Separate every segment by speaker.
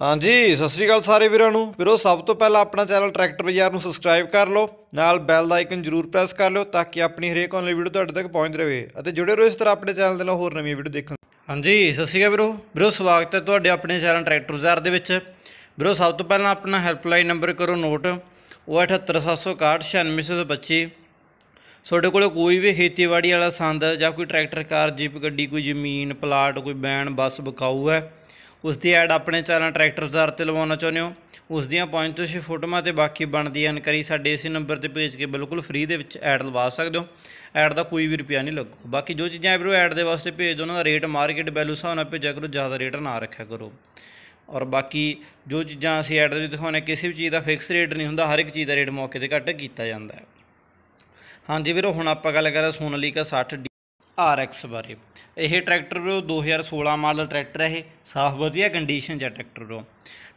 Speaker 1: ਹਾਂਜੀ ਸਤਿ ਸ੍ਰੀ ਅਕਾਲ ਸਾਰੇ ਵੀਰਾਂ ਨੂੰ ਵੀਰੋ ਸਭ ਤੋਂ ਪਹਿਲਾਂ ਆਪਣਾ ਚੈਨਲ ਟਰੈਕਟਰ ਬਾਜ਼ਾਰ ਨੂੰ ਸਬਸਕ੍ਰਾਈਬ ਕਰ ਲਓ ਨਾਲ ਬੈਲ ਦਾ ਆਈਕਨ ਜ਼ਰੂਰ ਪ੍ਰੈਸ ਕਰ ਲਓ ਤਾਂ ਕਿ ਆਪਣੀ ਹਰੇਕ ਆਨਲਾਈਨ ਵੀਡੀਓ ਤੁਹਾਡੇ ਤੱਕ ਪਹੁੰਚ ਰਹੇ ਅਤੇ ਜੁੜੇ ਰਹੋ ਇਸ ਤਰ੍ਹਾਂ ਆਪਣੇ ਚੈਨਲ ਦੇ ਨਾਲ ਹੋਰ ਨਵੀਆਂ ਵੀਡੀਓ ਦੇਖਣ
Speaker 2: ਹਾਂਜੀ ਸਤਿ ਸ੍ਰੀ ਅਕਾਲ ਵੀਰੋ ਵੀਰੋ ਸਵਾਗਤ ਹੈ ਤੁਹਾਡੇ ਆਪਣੇ ਚੈਨਲ ਟਰੈਕਟਰ ਬਾਜ਼ਾਰ ਦੇ ਵਿੱਚ ਵੀਰੋ ਸਭ ਤੋਂ ਪਹਿਲਾਂ ਆਪਣਾ ਹੈਲਪਲਾਈਨ ਨੰਬਰ ਕਰੋ ਨੋਟ ਉਹ 78761 ਤੁਹਾਡੇ ਕੋਲ ਕੋਈ ਵੀ ਖੇਤੀਬਾੜੀ ਵਾਲਾ ਸੰਦ ਜਾਂ ਕੋਈ ਟਰੈਕਟਰ ਕਾਰ ਜੀਪ ਗੱਡੀ ਕੋਈ ਜ਼ਮੀਨ ਪਲਾਟ ਕੋਈ ਬੈਨ ਬੱਸ ਬਕਾਊ ਹੈ ਉਸ ਦੀ ਐਡ ਆਪਣੇ ਚੈਨਲ ਟਰੈਕਟਰ ਬਾਜ਼ਾਰ ਤੇ ਲਵਾਉਣਾ ਚਾਹੁੰਦੇ ਹੋ ਉਸ ਦੀਆਂ ਪੰਜ ਤੋਂ 6 ਫੋਟੋਆਂ ਤੇ ਬਾਕੀ ਬਣਦੀ ਜਾਣਕਾਰੀ ਸਾਡੇ ਇਸੇ ਨੰਬਰ ਤੇ ਭੇਜ ਕੇ ਬਿਲਕੁਲ ਫ੍ਰੀ ਦੇ ਵਿੱਚ ਐਡ ਲਵਾ ਸਕਦੇ ਹੋ ਐਡ ਦਾ ਕੋਈ ਵੀ ਰੁਪਿਆ ਨਹੀਂ ਲੱਗੂ ਬਾਕੀ ਜੋ ਚੀਜ਼ਾਂ ਵੀਰੋ ਐਡ ਦੇ ਵਾਸਤੇ ਭੇਜ ਦੋ ਉਹਨਾਂ ਦਾ ਰੇਟ ਮਾਰਕੀਟ ਵੈਲਿਊ ਹਿਸਾਬ ਨਾਲ ਭੇਜਿਆ ਕਰੋ ਜ਼ਿਆਦਾ ਰੇਟ ਨਾ ਰੱਖਿਆ ਕਰੋ ਔਰ ਬਾਕੀ ਜੋ ਚੀਜ਼ਾਂ ਅਸੀਂ ਐਡ ਦੇ ਵਿੱਚ ਦਿਖਾਉਣੇ ਕਿਸੇ ਵੀ ਚੀਜ਼ ਦਾ ਫਿਕਸ ਰੇਟ ਨਹੀਂ ਹੁੰਦਾ ਹਰ ਇੱਕ ਚੀਜ਼ ਦਾ ਰੇਟ ਮੌਕੇ ਤੇ ਘੱਟ ਕੀਤਾ ਜਾਂਦਾ ਹਾਂਜੀ ਵੀਰੋ ਹੁਣ ਆਪਾਂ ਗੱਲ ਕਰਾਂ ਸੋਨਾਲੀਕਾ 60 RX ਬਾਰੇ ਇਹ ਟਰੈਕਟਰ 2016 ਮਾਡਲ ਟਰੈਕਟਰ ਹੈ ਸਾਫ ਵਧੀਆ ਕੰਡੀਸ਼ਨ 'ਚ ਟਰੈਕਟਰ ਉਹ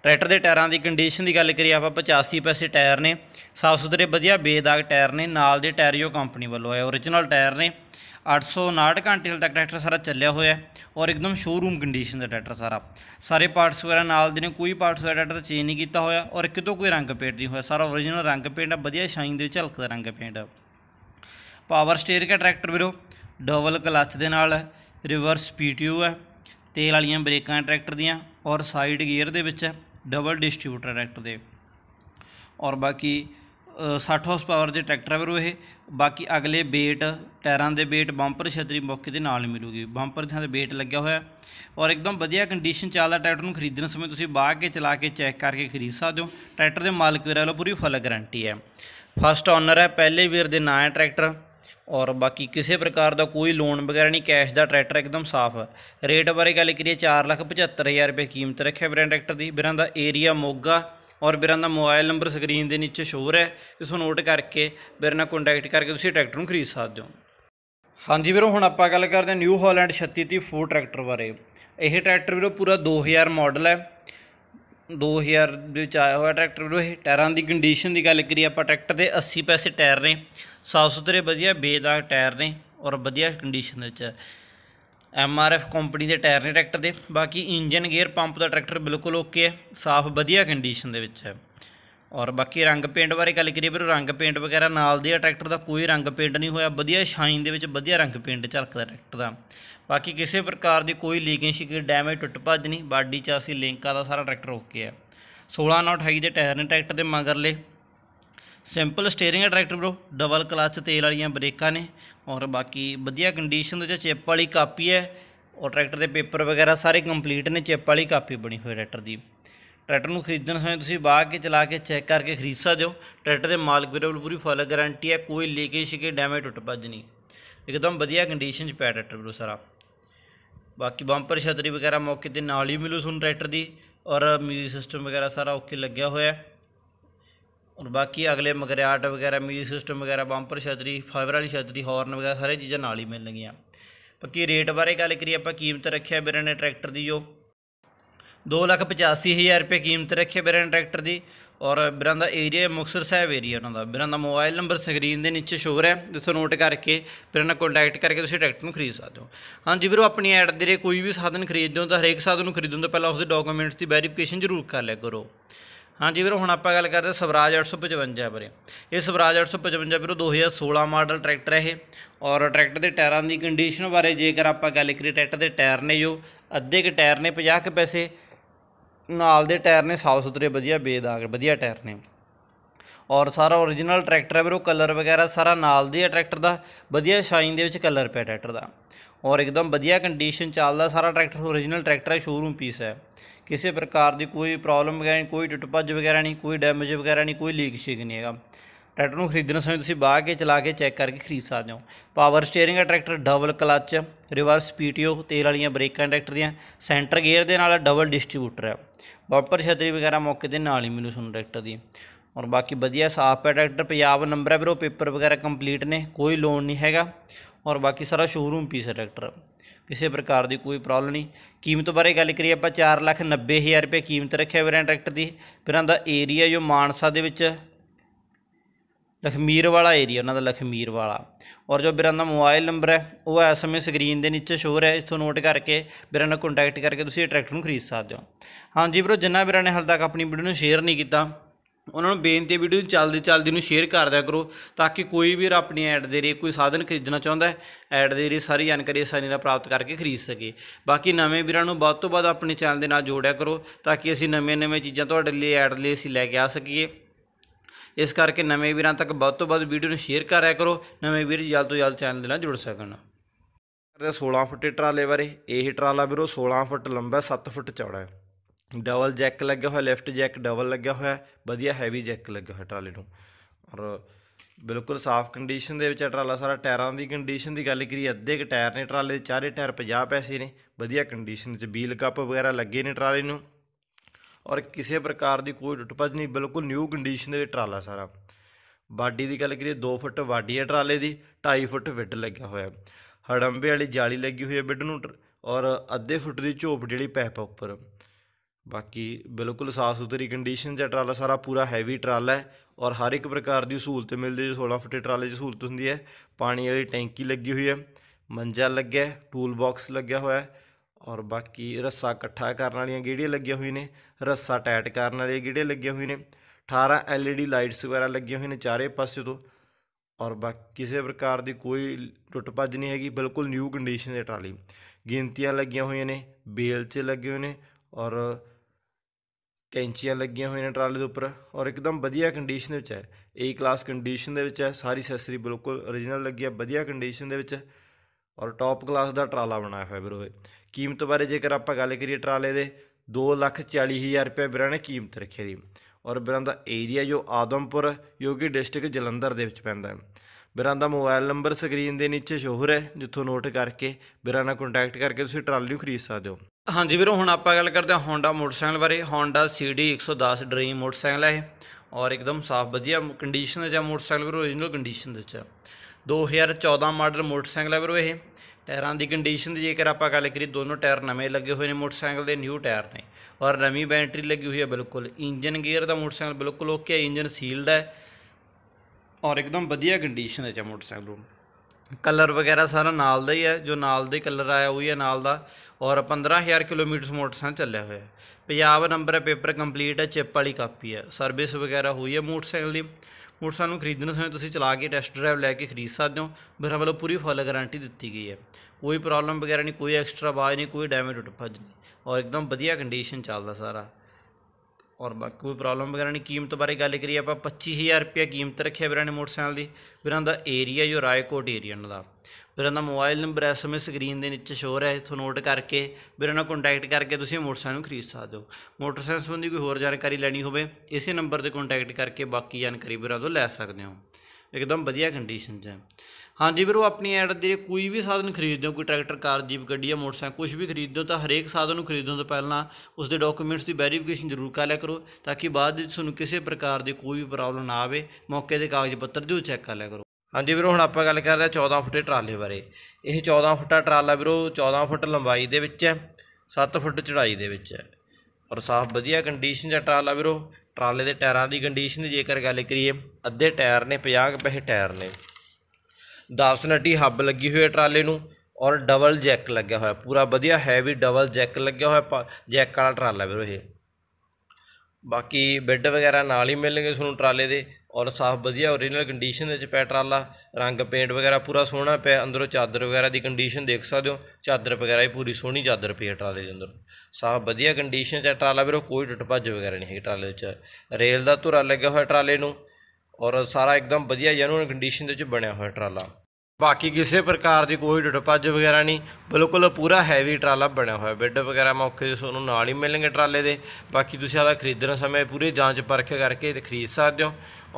Speaker 2: ਟਰੈਕਟਰ ਦੇ ਟਾਇਰਾਂ ਦੀ ਕੰਡੀਸ਼ਨ ਦੀ ਗੱਲ ਕਰੀਏ ਆਪਾਂ 85 ਪੈਸੇ ਟਾਇਰ ਨੇ ਸਾਫ ਸੁਥਰੇ ਵਧੀਆ ਬੇਦਾਗ ਟਾਇਰ ਨੇ ਨਾਲ ਦੇ ਟਾਇਰ ਜੋ ਕੰਪਨੀ ਵੱਲੋਂ ਹੈ origignal ਟਾਇਰ ਨੇ 859 ਘੰਟੇ ਹਲ ਤੱਕ ਟਰੈਕਟਰ ਸਾਰਾ ਚੱਲਿਆ ਹੋਇਆ ਔਰ ਇੱਕਦਮ ਸ਼ੋਰੂਮ ਕੰਡੀਸ਼ਨ ਦਾ ਟਰੈਕਟਰ ਸਾਰਾ ਸਾਰੇ ਪਾਰਟਸ ਵਗੈਰਾ ਨਾਲ ਦੇ ਨੇ ਕੋਈ ਪਾਰਟਸ ਦਾ ਟਰੈਕਟਰ ਚੇਂਜ ਨਹੀਂ ਕੀਤਾ ਹੋਇਆ ਔਰ ਕਿਤੋਂ ਕੋਈ ਰੰਗ ਪੇਂਟ ਨਹੀਂ ਹੋਇਆ ਸਾਰਾ origignal ਰੰਗ ਪੇਂਟ ਆ ਵਧੀਆ ਸ਼ਾਈਨ ਦੇ ਝਲਕਦਾ ਰੰਗ ਪੇਂਟ ਪਾਵਰ ਸਟੀਅਰ ਕਾ ਟਰੈਕਟਰ ਵੀਰੋ ਡਬਲ ਕਲੱਚ ਦੇ ਨਾਲ ਰਿਵਰਸ ਪੀਟੀਯੂ ਹੈ ਤੇਲ ਵਾਲੀਆਂ ਬ੍ਰੇਕਾਂ ਟਰੈਕਟਰ ਦੀਆਂ ਔਰ ਸਾਈਡ ਗੇਅਰ ਦੇ ਵਿੱਚ ਡਬਲ ਡਿਸਟ੍ਰੀਬਿਊਟਰ ਟਰੈਕਟਰ ਦੇ ਔਰ ਬਾਕੀ 60 ਹਾਰਸ ਪਾਵਰ ਦੇ ਟਰੈਕਟਰ ਹੈ ਵੀਰੋ ਇਹ ਬਾਕੀ ਅਗਲੇ ਬੇਟ ਟਾਇਰਾਂ ਦੇ ਬੇਟ ਬੰਪਰ ਛਤਰੀ ਮੌਕੇ ਦੇ ਨਾਲ ਮਿਲੂਗੀ ਬੰਪਰ ਦੇ ਥਾਂ ਤੇ ਬੇਟ ਲੱਗਿਆ ਹੋਇਆ ਔਰ ਇੱਕਦਮ ਵਧੀਆ ਕੰਡੀਸ਼ਨ ਚੱਲਦਾ ਟਰੈਕਟਰ ਨੂੰ ਖਰੀਦਣ ਸਮੇਂ ਤੁਸੀਂ ਬਾਹ ਕੇ ਚਲਾ ਕੇ ਚੈੱਕ ਕਰਕੇ ਖਰੀਦ ਸਕਦੇ ਹੋ ਟਰੈਕਟਰ ਦੇ ਮਾਲਕ ਵੀਰਾਂ ਵੱਲੋਂ ਪੂਰੀ ਫੁੱਲ ਗਾਰੰਟੀ ਹੈ ਫਸਟ ਓਨਰ ਹੈ ਪਹਿਲੇ ਵੀਰ ਦੇ ਨਾਂ ਹੈ ਟਰੈਕਟਰ ਔਰ ਬਾਕੀ ਕਿਸੇ ਪ੍ਰਕਾਰ ਦਾ ਕੋਈ ਲੋਨ ਵਗੈਰਾ ਨਹੀਂ ਕੈਸ਼ ਦਾ ਟਰੈਕਟਰ ਇੱਕਦਮ ਸਾਫ਼ ਹੈ ਰੇਟ ਬਾਰੇ ਗੱਲ ਕਰੀਏ 475000 ਰੁਪਏ ਕੀਮਤ ਰੱਖਿਆ ਵੀਰਾਂ ਟਰੈਕਟਰ ਦੀ ਵੀਰਾਂ ਦਾ ਏਰੀਆ ਮੋਗਾ ਔਰ ਵੀਰਾਂ ਦਾ ਮੋਬਾਈਲ ਨੰਬਰ ਸਕਰੀਨ ਦੇ ਨੀਚੇ ਸ਼ੋਰ ਹੈ ਇਸ ਨੂੰ ਨੋਟ ਕਰਕੇ ਵੀਰਾਂ ਨਾਲ ਕੰਟੈਕਟ ਕਰਕੇ ਤੁਸੀਂ ਟਰੈਕਟਰ ਨੂੰ ਖਰੀਦ ਸਕਦੇ ਹੋ ਹਾਂਜੀ ਵੀਰੋ ਹੁਣ ਆਪਾਂ ਗੱਲ ਕਰਦੇ ਹਾਂ ਨਿਊ ਹਾਲੈਂਡ 3634 ਟਰੈਕਟਰ ਬਾਰੇ ਇਹ ਟਰੈਕਟਰ ਵੀਰੋ ਪੂਰਾ 2000 ਮਾਡਲ ਹੈ 2000 ਦੇ ਵਿੱਚ ਆਇਆ ਹੋਇਆ ਟਰੈਕਟਰ ਵੀਰੋ ਇਹ ਟਾਇਰਾਂ ਦੀ ਕੰਡੀਸ਼ਨ ਦੀ ਗੱਲ ਕਰੀ ਆਪਾਂ ਟਰੈਕਟਰ ਦੇ 80 ਪੈਸੇ ਟਾਇਰ ਨੇ ਸਾਫ ਸੁਥਰੇ ਵਧੀਆ ਬੇਦਾਗ ਟਾਇਰ ਨੇ ਔਰ ਵਧੀਆ ਕੰਡੀਸ਼ਨ ਦੇ ਵਿੱਚ ਐਮ ਆਰ ਐਫ ਕੰਪਨੀ ਦੇ ਟਾਇਰ ਨੇ ਟਰੈਕਟਰ ਦੇ ਬਾਕੀ ਇੰਜਨ ਗੇਅਰ ਪੰਪ ਦਾ ਟਰੈਕਟਰ ਬਿਲਕੁਲ ਓਕੇ ਹੈ ਸਾਫ ਵਧੀਆ ਕੰਡੀਸ਼ਨ ਦੇ ਵਿੱਚ ਹੈ ਔਰ ਬਾਕੀ ਰੰਗ ਪੇਂਟ ਬਾਰੇ ਗੱਲ ਕਰੀਏ ਵੀਰੋ ਰੰਗ ਪੇਂਟ ਵਗੈਰਾ ਨਾਲ ਦੇ ਟਰੈਕਟਰ ਦਾ ਕੋਈ ਰੰਗ ਪੇਂਟ ਨਹੀਂ ਹੋਇਆ ਵਧੀਆ ਸ਼ਾਈਨ ਦੇ ਵਿੱਚ ਵਧੀਆ ਰੰਗ ਪੇਂਟ ਝਲਕਦਾ ਟਰੈਕਟਰ ਦਾ ਬਾਕੀ ਕਿਸੇ ਪ੍ਰਕਾਰ ਦੀ ਕੋਈ ਲੀਕਿੰਗ ਸ਼ਿਕ ਡੈਮੇਜ ਟੁੱਟ ਭੱਜ ਨਹੀਂ ਬਾਡੀ ਅਸੀਂ ਲਿੰਕਾਂ ਦਾ ਸਾਰਾ ਟਰੈਕਟਰ ਓਕੇ ਆ 16 ਨਾਲ 28 ਦੇ ਟਾਇਰ ਨੇ ਟਰੈਕਟਰ ਦੇ ਮਗਰਲੇ ਸਿੰਪਲ ਸਟੀering ਹੈ ਟਰੈਕਟਰ ਬ్రో ਡਬਲ ਕਲਚ ਤੇਲ ਵਾਲੀਆਂ ਬ੍ਰੇਕਾਂ ਨੇ ਔਰ ਬਾਕੀ ਵਧੀਆ ਕੰਡੀਸ਼ਨ ਦੇ ਵਿੱਚ ਚਿੱਪ ਵਾਲੀ ਕਾਪੀ ਹੈ ਔਰ ਟਰੈਕਟਰ ਦੇ ਪੇਪਰ ਵਗੈਰਾ ਸਾਰੇ ਕੰਪਲੀਟ ਨੇ ਚਿੱਪ ਵਾਲੀ ਕਾਪੀ ਬਣੀ ਹੋਈ ਟਰੈਕਟਰ ਦੀ ਟਰੈਕਟਰ ਨੂੰ ਖਰੀਦਣ ਸਮੇਂ ਤੁਸੀਂ ਬਾਹ ਕੇ ਚਲਾ ਕੇ ਚੈੱਕ ਕਰਕੇ ਖਰੀਦ ਸਕਦੇ ਹੋ ਟਰੈਕਟਰ ਦੇ ਮਾਲਕ ਵੀਰਵਲ ਪੂਰੀ ਫੁੱਲ ਗਾਰੰਟੀ ਹੈ ਕੋਈ ਲੀਕੇਜ ਸ਼ਿਕੇ ਡੈਮੇਜ ਟੁੱਟ ਭੱਜ ਨਹੀਂ ਇੱਕਦਮ ਵਧੀਆ ਕੰਡੀਸ਼ਨ 'ਚ ਪਿਆ ਟਰੈਕਟਰ ਵੀਰੋ ਸਾਰਾ ਬਾਕੀ ਬੰਪਰ ਛਤਰੀ ਵਗੈਰਾ ਮੌਕੇ ਤੇ ਨਾਲ ਹੀ ਮਿਲੂ ਤੁਹਾਨੂੰ ਟਰੈਕਟਰ ਦੀ ਔਰ ਮਿਊਜ਼ਿਕ ਸਿਸਟਮ ਵਗੈਰਾ ਸਾਰਾ ਓਕੇ ਲੱਗਿਆ ਹੋਇਆ ਔਰ ਬਾਕੀ ਅਗਲੇ ਮਗਰਿਆਟ ਵਗੈਰਾ ਮਿਊਜ਼ਿਕ ਸਿਸਟਮ ਵਗੈਰਾ ਬੰਪਰ ਛਤਰੀ ਫਾਈਬਰ ਵਾਲੀ ਛਤਰੀ ਹਾਰਨ ਵਗੈਰਾ ਸਾਰੇ ਚੀਜ਼ਾਂ ਨਾਲ ਹੀ ਮਿਲਣਗੀਆਂ ਬਾਕੀ ਰੇਟ ਬਾਰੇ ਗੱਲ ਕਰੀ ਆਪਾਂ ਕੀਮਤ ਰੱਖਿਆ ਵੀਰਾਂ ਨੇ ਟਰੈਕਟਰ ਦੀ ਜੋ 285000 ਰੁਪਏ ਕੀਮਤ ਰੱਖੇ ਬਿਰਨ ਟਰੈਕਟਰ ਦੀ ਔਰ ਬਿਰਾਂ ਦਾ ਏਰੀਆ ਮੁਕਸਰ ਸਾਹਿਬ ਏਰੀਆ ਉਹਨਾਂ ਦਾ ਬਿਰਾਂ ਦਾ ਮੋਬਾਈਲ ਨੰਬਰ ਸਕਰੀਨ ਦੇ ਨੀਚੇ ਸ਼ੋਅ ਰਿਹਾ ਤੁਸੀਂ ਨੋਟ ਕਰਕੇ ਬਿਰਾਂ ਨਾਲ ਕੰਟੈਕਟ ਕਰਕੇ ਤੁਸੀਂ ਟਰੈਕਟਰ ਨੂੰ ਖਰੀਦ ਸਕਦੇ ਹੋ ਹਾਂਜੀ ਵੀਰੋ ਆਪਣੀ ਐਡ ਦੇ ਰੇ ਕੋਈ ਵੀ ਸਾਧਨ ਖਰੀਦਦੇ ਹੋ ਤਾਂ ਹਰੇਕ ਸਾਧਨ ਨੂੰ ਖਰੀਦਣ ਤੋਂ ਪਹਿਲਾਂ ਉਸਦੇ ਡਾਕੂਮੈਂਟਸ ਦੀ ਵੈਰੀਫਿਕੇਸ਼ਨ ਜ਼ਰੂਰ ਕਰ ਲਿਆ ਕਰੋ ਹਾਂਜੀ ਵੀਰੋ ਹੁਣ ਆਪਾਂ ਗੱਲ ਕਰਦੇ ਸਵਰਾਜ 855 ਬਾਰੇ ਇਹ ਸਵਰਾਜ 855 ਵੀਰੋ 2016 ਮਾਡਲ ਟਰੈਕਟਰ ਹੈ ਇਹ ਔਰ ਟਰੈਕਟਰ ਦੇ ਟਾਇਰਾਂ ਦੀ ਕੰਡੀਸ਼ਨ ਬਾਰੇ ਜੇਕਰ ਆਪਾਂ ਗੱਲ ਕਰੀਏ ਟਰੈਕਟਰ ਦੇ ਟਾਇਰ ਨੇ ਜੋ ਅੱਧੇ ਕ ਟਾਇਰ ਨੇ 50 ਕ ਪੈਸੇ ਨਾਲ ਦੇ ਟਾਇਰ ਨੇ ਸਾਫ ਸੁਥਰੇ ਵਧੀਆ ਬੇਦਾਗ ਵਧੀਆ ਟਾਇਰ ਨੇ ਔਰ ਸਾਰਾ origignal ਟਰੈਕਟਰ ਹੈ ਵੀਰੋ ਕਲਰ ਵਗੈਰਾ ਸਾਰਾ ਨਾਲ ਦੇ ਹੈ ਟਰੈਕਟਰ ਦਾ ਵਧੀਆ ਸ਼ਾਈਨ ਦੇ ਵਿੱਚ ਕਲਰ ਪਿਆ ਟਰੈਕਟਰ ਦਾ ਔਰ ਇੱਕਦਮ ਵਧੀਆ ਕੰਡੀਸ਼ਨ ਚੱਲਦਾ ਸਾਰਾ ਟਰੈਕਟਰ origignal ਟਰੈਕਟਰ ਹੈ ਸ਼ੋਰੂਮ ਪੀਸ ਹੈ ਕਿਸੇ ਪ੍ਰਕਾਰ ਦੀ ਕੋਈ ਪ੍ਰੋਬਲਮ ਵਗੈਰਾ ਨਹੀਂ ਕੋਈ ਟੁੱਟ ਭੱਜ ਵਗੈਰਾ ਨਹੀਂ ਕੋਈ ਡੈਮੇਜ ਵਗੈਰਾ ਨਹੀਂ ਕੋਈ ਲੀਕ ਸ਼ੀਕ ਨਹੀਂ ਹੈਗਾ ਟਰੈਕਟਰ ਨੂੰ ਖਰੀਦਣ ਸਮੇਂ ਤੁਸੀਂ ਬਾਹ ਕੇ ਚਲਾ ਕੇ ਚੈੱਕ ਕਰਕੇ ਖਰੀਦ ਸਕਦੇ ਹੋ ਪਾਵਰ ਸਟੀਅਰਿੰਗ ਹੈ tractor double clutch reverse PTO ਤੇਲ ਵਾਲੀਆਂ ਬ੍ਰੇਕਾਂ ਟਰੈਕਟਰ ਦੀਆਂ ਸੈਂਟਰ ਗੇਅਰ ਦੇ ਨਾਲ ਡਬਲ ਡਿਸਟ੍ਰੀਬਿਊਟਰ ਹੈ ਬੰਪਰ ਛਤਰੀ ਵਗੈਰਾ ਮੌਕੇ ਦੇ ਨਾਲ ਹੀ ਮਿਲੂ ਤੁਹਾਨੂੰ ਟਰੈਕਟਰ ਦੀ ਔਰ ਬਾਕੀ ਵਧੀਆ ਸਾਫ ਹੈ ਟਰੈਕਟਰ ਪੰਜਾਬ ਨੰਬਰ ਹੈ ਵੀਰੋ ਪੇਪਰ ਵਗੈਰਾ ਕੰਪਲੀਟ ਨੇ ਕੋਈ ਲੋਨ ਨਹੀਂ ਹੈਗਾ ਔਰ ਬਾਕੀ ਸਾਰਾ ਸ਼ੋਰੂਮ ਪੀਸ ਹੈ ਟਰੈਕਟਰ ਕਿਸੇ ਪ੍ਰਕਾਰ ਦੀ ਕੋਈ ਪ੍ਰੋਬਲਮ ਨਹੀਂ ਕੀਮਤ ਬਾਰੇ ਗੱਲ ਕਰੀਏ ਆਪਾਂ 4 ਲੱਖ 90 ਹਜ਼ਾਰ ਰੁਪਏ ਕੀਮਤ ਰੱਖਿਆ ਵੀਰਾਂ ਟਰੈਕਟਰ ਦੀ ਫਿਰਾਂ ਦਾ ਏਰੀਆ ਜੋ ਮਾਨਸਾ ਦੇ ਵਿੱਚ ਲਖਮੀਰ लखमीर वाला एरिया उन्होंने लखमीर वाला और जो मेरा मोबाइल नंबर है वो इस समय ਸਕਰੀਨ ਦੇ ਨੀਚੇ ਸ਼ੋਅ ਰਿਹਾ ਇਥੋਂ ਨੋਟ ਕਰਕੇ ਬਿਰਾਂ ਨਾਲ ਕੰਟੈਕਟ ਕਰਕੇ ਤੁਸੀਂ ਇਹ ਟਰੈਕਟਰ ਨੂੰ ਖਰੀਦ ਸਕਦੇ ਹੋ ਹਾਂਜੀ ਵੀਰੋ ਜਿੰਨਾ ਵੀਰਾਂ ਨੇ ਹਾਲ ਤੱਕ ਆਪਣੀ ਵੀਡੀਓ ਨੂੰ ਸ਼ੇਅਰ ਨਹੀਂ ਕੀਤਾ ਉਹਨਾਂ ਨੂੰ ਬੇਨਤੀ ਹੈ ਵੀਡੀਓ ਚੱਲਦੇ ਚੱਲਦੇ ਨੂੰ ਸ਼ੇਅਰ ਕਰ ਦਿਆ ਕਰੋ ਤਾਂ ਕਿ ਕੋਈ ਵੀਰ ਆਪਣੀ ਐਡ ਦੇ ਰੇ ਕੋਈ ਸਾਧਨ ਖਰੀਦਣਾ ਚਾਹੁੰਦਾ ਹੈ ਐਡ ਦੇ ਰੇ ਸਾਰੀ ਜਾਣਕਾਰੀ ਆਸਾਨੀ ਨਾਲ ਪ੍ਰਾਪਤ ਕਰਕੇ ਖਰੀਦ ਸਕੇ ਬਾਕੀ ਨਵੇਂ ਵੀਰਾਂ ਨੂੰ ਵੱਧ ਤੋਂ ਵੱਧ ਆਪਣੇ ਚੈਨਲ ਦੇ ਨਾਲ ਜੋੜਿਆ ਕਰੋ ਤਾਂ ਕਿ ਅਸੀਂ ਨਵੇਂ-ਨਵੇਂ ਚੀਜ਼ਾਂ ਤੁਹਾਡੇ ਲਈ ਐਡ ਲਈ ਅਸੀਂ ਲੈ ਕੇ ਆ ਸਕੀਏ ਇਸ ਕਰਕੇ ਨਵੇਂ ਵੀਰਾਂ ਤੱਕ ਵੱਧ ਤੋਂ ਵੱਧ ਵੀਡੀਓ ਨੂੰ ਸ਼ੇਅਰ ਕਰਿਆ ਕਰੋ ਨਵੇਂ ਵੀਰ ਜਲਦ ਤੋਂ ਜਲਦ ਚੈਨਲ ਦੇ ਨਾਲ ਜੁੜ ਸਕਣ
Speaker 1: ਕਰਦੇ 16 ਫੁੱਟ ਟਰਾਲੇ ਬਾਰੇ ਇਹ ਟਰਾਲਾ ਵੀਰੋ 16 ਫੁੱਟ ਲੰਬਾ 7 ਫੁੱਟ ਚੌੜਾ ਹੈ ਡਬਲ ਜੈਕ ਲੱਗਿਆ ਹੋਇਆ ਲੈਫਟ ਜੈਕ ਡਬਲ ਲੱਗਿਆ ਹੋਇਆ ਵਧੀਆ ਹੈਵੀ ਜੈਕ ਲੱਗਿਆ ਹੋਇਆ ਟਰਾਲੇ ਨੂੰ ਔਰ ਬਿਲਕੁਲ ਸਾਫ਼ ਕੰਡੀਸ਼ਨ ਦੇ ਵਿੱਚ ਟਰਾਲਾ ਸਾਰਾ ਟਾਇਰਾਂ ਦੀ ਕੰਡੀਸ਼ਨ ਦੀ ਗੱਲ ਕਰੀ ਅੱਧੇ ਕ ਟਾਇਰ ਨੇ ਟਰਾਲੇ ਦੇ ਚਾਰੇ ਟਾਇਰ 50 ਪੈਸੇ ਨੇ ਵਧੀਆ ਕੰਡੀਸ਼ਨ ਵਿੱਚ ਵੀਲ ਕੱਪ ਵਗੈਰਾ ਲੱਗੇ ਨੇ ਟਰਾਲੇ ਨੂੰ ਔਰ ਕਿਸੇ ਪ੍ਰਕਾਰ ਦੀ ਕੋਈ ਟੁੱਟਪੱਜ ਨਹੀਂ ਬਿਲਕੁਲ ਨਿਊ ਕੰਡੀਸ਼ਨ ਦੇ ਟਰਾਲਾ ਸਾਰਾ ਬਾਡੀ ਦੀ ਗੱਲ ਕਰੀਏ 2 ਫੁੱਟ ਬਾਡੀ ਹੈ ਟਰਾਲੇ ਦੀ 2.5 ਫੁੱਟ ਵਿੱਡ ਲੱਗਿਆ ਹੋਇਆ ਹੜੰਬੇ ਵਾਲੀ ਜਾਲੀ ਲੱਗੀ ਹੋਈ ਹੈ ਬਿੱਡ ਨੂੰ ਔਰ ਅੱਧੇ ਫੁੱਟ ਦੀ ਝੋਪ ਜਿਹੜੀ ਪੈਪ ਉੱਪਰ ਬਾਕੀ ਬਿਲਕੁਲ ਸਾਫ ਸੁਥਰੀ ਕੰਡੀਸ਼ਨ ਦਾ ਟਰਾਲਾ ਸਾਰਾ ਪੂਰਾ ਹੈਵੀ ਟਰਾਲਾ ਹੈ ਔਰ ਹਰ ਇੱਕ ਪ੍ਰਕਾਰ ਦੀ ਸਹੂਲਤ ਮਿਲਦੀ ਹੈ 16 ਫੁੱਟ ਟਰਾਲੇ 'ਚ ਸਹੂਲਤ ਹੁੰਦੀ ਹੈ ਪਾਣੀ ਵਾਲੀ ਟੈਂਕੀ ਲੱਗੀ ਹੋਈ ਹੈ ਮੰਜਾ ਲੱਗਿਆ ਟੂਲ ਬਾਕਸ ਲੱਗਿਆ ਹੋਇਆ ਹੈ ਔਰ ਬਾਕੀ ਰੱਸਾ ਇਕੱਠਾ ਕਰਨ ਵਾਲੀਆਂ ਗੀੜੀਆਂ ਲੱਗੀਆਂ ਹੋਈਆਂ ਨੇ ਰੱਸਾ ਟਾਈਟ ਕਰਨ ਵਾਲੀਆਂ ਗੀੜੀਆਂ ਲੱਗੀਆਂ ਹੋਈਆਂ ਨੇ 18 ਐਲਈਡੀ ਲਾਈਟਸ ਵਗੈਰਾ ਲੱਗੀਆਂ ਹੋਈਆਂ ਨੇ ਚਾਰੇ ਪਾਸੇ ਤੋਂ ਔਰ ਬਾਕੀ ਕਿਸੇ ਪ੍ਰਕਾਰ ਦੀ ਕੋਈ ਟੁੱਟ ਭੱਜ ਨਹੀਂ ਹੈਗੀ ਬਿਲਕੁਲ ਨਿਊ ਕੰਡੀਸ਼ਨ ਦੇ ਟਰਾਲੀ ਗਿਣਤੀਆਂ ਲੱਗੀਆਂ ਹੋਈਆਂ ਨੇ ਬੇਲ 'ਚ ਲੱਗੇ ਹੋਏ ਨੇ ਔਰ ਕੈਂਚੀਆਂ ਲੱਗੀਆਂ ਹੋਈਆਂ ਨੇ ਟਰਾਲੀ ਦੇ ਉੱਪਰ ਔਰ ਇੱਕਦਮ ਵਧੀਆ ਕੰਡੀਸ਼ਨ ਦੇ ਵਿੱਚ ਹੈ ਏ ਕਲਾਸ ਕੰਡੀਸ਼ਨ ਦੇ ਵਿੱਚ ਹੈ ਸਾਰੀ ਸੈਸਰੀ ਬਿਲਕੁਲ origignal ਲੱਗੀ ਹੈ ਵਧੀਆ ਕੰਡੀਸ਼ਨ ਦੇ ਵਿੱਚ ਔਰ ਟਾਪ ਕਲਾਸ ਦਾ ਟਰਾਲਾ ਬਣਾਇਆ ਹੋਇਆ ਵੀਰੋ ਇਹ ਕੀਮਤ ਬਾਰੇ ਜੇਕਰ ਆਪਾਂ ਗੱਲ ਕਰੀਏ ਟਰਾਲੇ ਦੇ 240000 ਰੁਪਏ ਬਿਰਾਂ ਨੇ ਕੀਮਤ ਰੱਖੀ ਦੀ ਔਰ ਬਿਰਾਂ ਦਾ ਏਰੀਆ ਜੋ ਆਦਮਪੁਰ ਯੋਗੀ ਡਿਸਟ੍ਰਿਕਟ ਜਲੰਧਰ ਦੇ ਵਿੱਚ ਪੈਂਦਾ ਹੈ ਬਿਰਾਂ ਦਾ ਮੋਬਾਈਲ ਨੰਬਰ ਸਕਰੀਨ ਦੇ ਨੀਚੇ ਸ਼ੋਹਰ ਹੈ ਜਿੱਥੋਂ ਨੋਟ ਕਰਕੇ ਬਿਰਾਂ ਨਾਲ ਕੰਟੈਕਟ ਕਰਕੇ ਤੁਸੀਂ ਟਰਾਲੀ ਨੂੰ ਖਰੀਦ ਸਕਦੇ ਹੋ
Speaker 2: ਹਾਂਜੀ ਵੀਰੋ ਹੁਣ ਆਪਾਂ ਗੱਲ ਕਰਦੇ ਹਾਂ Honda ਮੋਟਰਸਾਈਕਲ ਬਾਰੇ Honda CD 110 ਡ੍ਰੀਮ ਮੋਟਰਸਾਈਕਲ ਹੈ ਔਰ ਇੱਕਦਮ ਸਾਫ ਵਧੀਆ ਕੰਡੀਸ਼ਨ ਹੈ ਜਾਂ ਮੋਟਰਸਾਈਕਲ ਵੀਰੋ origignal ਕੰਡੀਸ਼ਨ ਦੇ ਵਿੱਚ 2014 ਮਾਡਲ ਮੋਟਰਸਾਈਕਲ ਹੈ ਵੀਰੋ ਇਹ ਟਾਇਰਾਂ ਦੀ ਕੰਡੀਸ਼ਨ ਦੀ ਜੇਕਰ ਆਪਾਂ ਗੱਲ ਕਰੀਏ ਦੋਨੋਂ ਟਾਇਰ ਨਵੇਂ ਲੱਗੇ ਹੋਏ ਨੇ ਮੋਟਰਸਾਈਕਲ ਦੇ ਨਿਊ ਟਾਇਰ ਨੇ ਔਰ ਨਵੀਂ ਬੈਟਰੀ ਲੱਗੀ ਹੋਈ ਹੈ ਬਿਲਕੁਲ ਇੰਜਨ ਗੇਅਰ ਦਾ ਮੋਟਰਸਾਈਕਲ ਬਿਲਕੁਲ ਓਕੇ ਹੈ ਇੰਜਨ ਸੀਲਡ ਹੈ ਔਰ ਇੱਕਦਮ ਵਧੀਆ ਕੰਡੀਸ਼ਨ ਹੈ ਚ ਮੋਟਰਸਾਈਕਲ ਨੂੰ ਕਲਰ ਵਗੈਰਾ ਸਾਰਾ ਨਾਲ ਦਾ ਹੀ ਹੈ ਜੋ ਨਾਲ ਦੇ ਕਲਰ ਆਇਆ ਉਹ ਹੀ ਹੈ ਨਾਲ ਦਾ ਔਰ 15000 ਕਿਲੋਮੀਟਰ ਮੋਟਰਸਾਈਕਲ ਚੱਲਿਆ ਹੋਇਆ ਪੰਜਾਬ ਨੰਬਰ ਹੈ ਪੇਪਰ ਕੰਪਲੀਟ ਹੈ ਚਿਪ ਵਾਲੀ ਕਾਪੀ ਹੈ ਸਰਵਿਸ ਵਗੈਰਾ ਹੋਈ ਹੈ ਮੋਟਰਸਾਈਕਲ ਦੀ ਮੋਟਰਸਾਈਕਲ ਨੂੰ ਖਰੀਦਣ ਸਮੇਂ ਤੁਸੀਂ ਚਲਾ ਕੇ ਟੈਸਟ ਡਰਾਈਵ ਲੈ ਕੇ ਖਰੀਦ ਸਕਦੇ ਹੋ ਮੇਰਾ ਵੱਲੋਂ ਪੂਰੀ ਫੁੱਲ ਗਾਰੰਟੀ ਦਿੱਤੀ ਗਈ ਹੈ ਕੋਈ ਪ੍ਰੋਬਲਮ ਵਗੈਰਾ ਨਹੀਂ ਕੋਈ ਐਕਸਟਰਾ ਬਾਜ ਨਹੀਂ ਕੋਈ ਡੈਮੇਜ ਟੁੱਟ ਭੱਜ ਨਹੀਂ ਔਰ ਇੱਕਦਮ ਵਧੀਆ ਕੰਡੀਸ਼ਨ ਚੱਲਦਾ ਸਾਰਾ ਔਰ ਬਾਕੀ ਕੋਈ ਪ੍ਰੋਬਲਮ ਵਗੈਰਾ ਨਹੀਂ ਕੀਮਤ ਬਾਰੇ ਗੱਲ ਕਰੀਏ ਆਪਾਂ 25000 ਰੁਪਏ ਕੀਮਤ ਰੱਖਿਆ ਵੀਰਾਂ ਨੇ ਮੋਟਰਸਾਈਕਲ ਦੀ ਵੀਰਾਂ ਦਾ ਏਰੀਆ ਜੋ ਰਾਏਕੋਟ ਏਰੀਆ ਨਾਲ ਦਾ ਫਿਰ ਉਹਨਾਂ ਮੋਬਾਈਲ ਨੰਬਰ ਇਸ ਸਮੇਂ ਸਕਰੀਨ ਦੇ ਨੀਚੇ ਸ਼ੋਅ ਰਿਹਾ ਇਥੋਂ ਨੋਟ ਕਰਕੇ ਫਿਰ ਉਹਨਾਂ ਕੰਟੈਕਟ ਕਰਕੇ ਤੁਸੀਂ ਮੋਟਰਸਾਈਕਲ ਨੂੰ ਖਰੀਦ ਸਕਦੇ ਹੋ ਮੋਟਰਸਾਈਕਲ ਸੰਬੰਧੀ ਕੋਈ ਹੋਰ ਜਾਣਕਾਰੀ ਲੈਣੀ ਹੋਵੇ ਇਸੇ ਨੰਬਰ ਤੇ ਕੰਟੈਕਟ ਕਰਕੇ ਬਾਕੀ ਜਾਣਕਾਰੀ ਵੀਰਾਂ ਤੋਂ ਲੈ ਸਕਦੇ ਹੋ ਇੱਕਦਮ ਵਧੀਆ ਕੰਡੀਸ਼ਨ 'ਚ ਹੈ ਹਾਂਜੀ ਵੀਰੋ ਆਪਣੀ ਐਡ ਦੇ ਕੋਈ ਵੀ ਸਾਧਨ ਖਰੀਦਦੇ ਹੋ ਕੋਈ ਟਰੈਕਟਰ ਕਾਰ ਜੀਪ ਗੱਡੀ ਜਾਂ ਮੋਟਰਸਾਈਕਲ ਕੁਝ ਵੀ ਖਰੀਦਦੇ ਹੋ ਤਾਂ ਹਰੇਕ ਸਾਧਨ ਨੂੰ ਖਰੀਦਣ ਤੋਂ ਪਹਿਲਾਂ ਉਸ ਦੇ ਡਾਕੂਮੈਂਟਸ ਦੀ ਵੈਰੀਫਿਕੇਸ਼ਨ ਜ਼ਰੂਰ ਕਰ ਲਿਆ ਕਰੋ ਤਾਂ ਕਿ ਬਾਅਦ ਵਿੱਚ ਤੁਹਾਨੂੰ ਕਿਸੇ ਪ੍ਰਕਾਰ ਦੀ ਕੋਈ ਵੀ ਪ੍ਰੋਬਲਮ ਨਾ ਆਵੇ ਮੌਕੇ ਦੇ ਕਾਗਜ਼ ਪੱਤਰ ਜ਼ਰੂਰ ਚੈੱਕ ਕਰ ਲਿਆ ਕਰੋ ਹਾਂਜੀ ਵੀਰੋ ਹੁਣ ਆਪਾਂ ਗੱਲ ਕਰਦੇ ਆ 14 ਫੁੱਟੇ ਟਰਾਲੇ ਬਾਰੇ ਇਹ 14 ਫੁੱਟਾ ਟਰਾਲਾ ਵੀਰੋ 14 ਫੁੱਟ ਲੰਬਾਈ ਦੇ ਵਿੱਚ ਹੈ 7 ਫੁੱਟ ਚੜਾਈ ਦੇ ਵਿੱਚ ਹੈ ਔਰ ਸਾਫ ਵਧੀਆ ਕੰਡੀਸ਼ਨ ਦਾ ਟਰਾਲਾ ਵੀਰੋ ਟਰਾਲੇ ਦੇ ਟਾਇਰਾਂ ਦੀ ਕੰਡੀਸ਼ਨ ਜੇਕਰ ਗੱਲ ਕਰੀਏ ਅੱਧੇ ਟਾਇਰ ਨੇ 50 ਪੈਸੇ ਟਾਇਰ ਨੇ 10 ਨੱਟੀ ਹੱਬ ਲੱਗੀ ਹੋਈ ਹੈ ਟਰਾਲੇ ਨੂੰ ਔਰ ਡਬਲ ਜੈਕ ਲੱਗਿਆ ਹੋਇਆ ਪੂਰਾ ਵਧੀਆ ਹੈਵੀ ਡਬਲ ਜੈਕ ਲੱਗਿਆ ਹੋਇਆ ਜੈਕ ਵਾਲਾ ਟਰਾਲਾ ਵੀਰੋ ਇਹ ਬਾਕੀ ਬਿੱਡ ਵਗੈਰਾ ਨਾਲ ਹੀ ਮਿਲਣਗੇ ਤੁਹਾਨੂੰ ਟਰਾਲੇ ਦੇ ਔਰ ਸਾਫ ਵਧੀਆ ਓਰੀਜਨਲ ਕੰਡੀਸ਼ਨ ਦੇ ਵਿੱਚ ਪਿਆ ਟਰਾਲਾ ਰੰਗ ਪੇਂਟ ਵਗੈਰਾ ਪੂਰਾ ਸੋਹਣਾ ਪਿਆ ਅੰਦਰੋਂ ਚਾਦਰ ਵਗੈਰਾ ਦੀ ਕੰਡੀਸ਼ਨ ਦੇਖ ਸਕਦੇ ਹੋ ਚਾਦਰ ਵਗੈਰਾ ਹੀ ਪੂਰੀ ਸੋਹਣੀ ਚਾਦਰ ਪਈ ਟਰਾਲੇ ਦੇ ਅੰਦਰ ਸਾਫ ਵਧੀਆ ਕੰਡੀਸ਼ਨ 'ਚ ਟਰਾਲਾ ਵੀਰੋ ਕੋਈ ਟੁੱਟ ਭੱਜ ਵਗੈਰਾ ਨਹੀਂ ਹੈ ਟਰਾਲੇ ਵਿੱਚ ਰੇਲ ਦਾ ਧੁਰਾ ਲੱਗਿਆ ਹੋਇਆ ਟਰਾਲੇ ਨੂੰ ਔਰ ਸਾਰਾ ਇੱਕਦਮ ਵਧੀਆ ਜੈਨੂਨ ਕੰਡੀਸ਼ਨ ਦੇ ਵਿੱਚ ਬਣਿਆ ਹੋਇਆ ਟਰਾਲਾ ਬਾਕੀ ਕਿਸੇ ਪ੍ਰਕਾਰ ਦੀ ਕੋਈ ਡਟਪੱਜ ਵਗੈਰਾ
Speaker 1: ਨਹੀਂ ਬਿਲਕੁਲ ਪੂਰਾ ਹੈਵੀ ਟਰਾਲਾ ਬਣਿਆ ਹੋਇਆ ਬੈੱਡ ਵਗੈਰਾ ਮੌਕੇ ਤੇ ਨੂੰ ਨਾਲ ਹੀ ਮਿਲਣਗੇ ਟਰਾਲੇ ਦੇ ਬਾਕੀ ਤੁਸੀਂ ਆਦਾ ਖਰੀਦਣ ਸਮੇਂ ਪੂਰੀ ਜਾਂਚ ਪਰਖ ਕਰਕੇ ਤੇ ਖਰੀਦ ਸਕਦੇ ਹੋ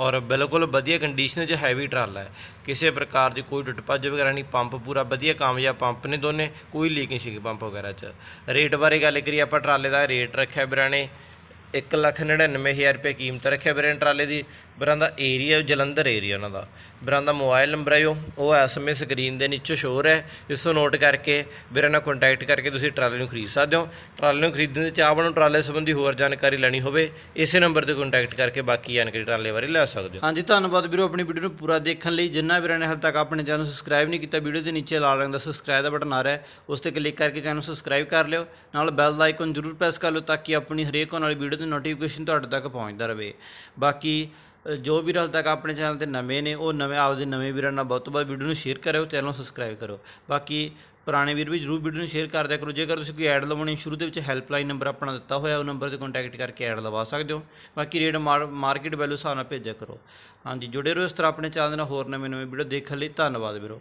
Speaker 1: ਔਰ ਬਿਲਕੁਲ ਵਧੀਆ
Speaker 2: ਕੰਡੀਸ਼ਨ 'ਚ ਹੈਵੀ ਟਰਾਲਾ ਹੈ ਕਿਸੇ ਪ੍ਰਕਾਰ ਦੀ ਕੋਈ ਡਟਪੱਜ ਵਗੈਰਾ ਨਹੀਂ ਪੰਪ ਪੂਰਾ ਵਧੀਆ ਕਾਮਯਾਬ ਪੰਪ ਨੇ ਦੋਨੇ ਕੋਈ ਲੀਕਿੰਗ ਸ਼ਿਕ ਪੰਪ ਵਗੈਰਾ 'ਚ ਰੇਟ ਬਾਰੇ ਗੱਲ ਕਰੀ ਆਪਾਂ ਟਰਾਲੇ ਦਾ ਰੇਟ ਰੱਖਿਆ ਵੀਰਾਂ ਨੇ 1 ਲੱਖ 99000 ਰੁਪਏ ਕੀਮਤ ਰੱਖਿਆ ਵੀਰੇ ਟਰਾਲੇ ਦੀ ਵੀਰਾਂ ਦਾ ਏਰੀਆ ਜਲੰਧਰ ਏਰੀਆ ਉਹਨਾਂ ਦਾ ਵੀਰਾਂ ਦਾ ਮੋਬਾਈਲ ਨੰਬਰ ਹੈ ਉਹ ਐਸਐਮਐਸ ਸਕਰੀਨ ਦੇ ਨੀਚੇ ਸ਼ੋਰ ਹੈ ਇਸ ਨੂੰ ਨੋਟ ਕਰਕੇ ਵੀਰਾਂ ਨਾਲ ਕੰਟੈਕਟ ਕਰਕੇ ਤੁਸੀਂ ਟਰਾਲੇ ਨੂੰ ਖਰੀਦ ਸਕਦੇ ਹੋ ਟਰਾਲੇ ਨੂੰ ਖਰੀਦਣ ਦੇ ਚਾਹਵਾਨ ਨੂੰ ਟਰਾਲੇ ਸੰਬੰਧੀ ਹੋਰ ਜਾਣਕਾਰੀ ਲੈਣੀ ਹੋਵੇ ਇਸੇ ਨੰਬਰ ਤੇ ਕੰਟੈਕਟ ਕਰਕੇ ਬਾਕੀ ਜਾਣਕਾਰੀ ਟਰਾਲੇ ਬਾਰੇ ਲੈ ਸਕਦੇ ਹੋ ਹਾਂਜੀ ਧੰਨਵਾਦ ਵੀਰੋ ਆਪਣੀ ਵੀਡੀਓ ਨੂੰ ਪੂਰਾ ਦੇਖਣ ਲਈ ਜਿੰਨਾ ਵੀਰਾਂ ਨੇ ਹਾਲ ਤੱਕ ਆਪਣੇ ਚੈਨਲ ਨੂੰ ਸਬਸਕ੍ਰਾਈਬ ਨਹੀਂ ਕੀਤਾ ਵੀਡੀਓ ਦੇ ਨੀਚੇ ਲਾਲ ਰੰਗ ਦਾ ਸਬਸਕ੍ਰਾਈਬ ਦਾ ਬਟਨ ਆ ਰਿਹਾ ਹੈ ਉਸ ਤੇ ਕਲਿੱਕ ਕਰਕੇ ਚੈਨਲ ਨੂੰ ਸਬਸਕ੍ਰਾਈਬ ਕਰ ਲਿਓ ਨਾਲ ਬੈਲ ਦਾ ਆਈਕਨ ਜ਼ਰੂਰ ਪ੍ਰੈਸ ਕਰ ਲਿਓ ਤਾਂ ਕਿ ਆਪਣੀ ਹਰੇਕ ਆਉਣ ਵਾਲੀ ਵੀਡੀਓ ਦੀ ਨੋਟੀਫਿਕੇਸ਼ਨ ਤੁਹਾਡੇ ਤੱਕ ਪਹੁੰਚਦਾ ਰਹੇ ਬਾਕੀ ਜੋ ਵੀ ਰਲ ਤੱਕ ਆਪਣੇ ਚੈਨਲ ਤੇ ਨਵੇਂ ਨੇ ਉਹ ਨਵੇਂ ਆਪਦੇ ਨਵੇਂ ਵੀਰਾਂ ਨਾਲ ਬਹੁਤ ਬਹੁਤ ਵੀਡੀਓ ਨੂੰ ਸ਼ੇਅਰ ਕਰਿਓ ਚੈਨਲ ਨੂੰ ਸਬਸਕ੍ਰਾਈਬ ਕਰੋ ਬਾਕੀ ਪੁਰਾਣੇ ਵੀਰ ਵੀ ਜਰੂਰ ਵੀਡੀਓ ਨੂੰ ਸ਼ੇਅਰ ਕਰ ਦਿਆ ਕਰੋ ਜੇਕਰ ਤੁਸੀਂ ਕੋਈ ਐਡ ਲਵਾਉਣੀ ਸ਼ੁਰੂ ਦੇ ਵਿੱਚ ਹੈਲਪਲਾਈਨ ਨੰਬਰ ਆਪਣਾ ਦਿੱਤਾ ਹੋਇਆ ਉਹ ਨੰਬਰ ਤੇ ਕੰਟੈਕਟ ਕਰਕੇ ਐਡ ਲਵਾ ਸਕਦੇ ਹੋ ਬਾਕੀ ਰੇਟ ਮਾਰਕੀਟ ਵੈਲਿਊ ਹਿਸਾਬ ਨਾਲ ਭੇਜਿਆ ਕਰੋ ਹਾਂਜੀ ਜੁੜੇ ਰਹੋ ਇਸ ਤਰ੍ਹਾਂ ਆਪਣੇ ਚੈਨਲ ਨਾਲ ਹੋਰ ਨਵੇਂ ਨਵੇਂ ਵੀਡੀਓ ਦੇਖਣ ਲਈ ਧੰਨਵਾਦ ਵੀਰੋ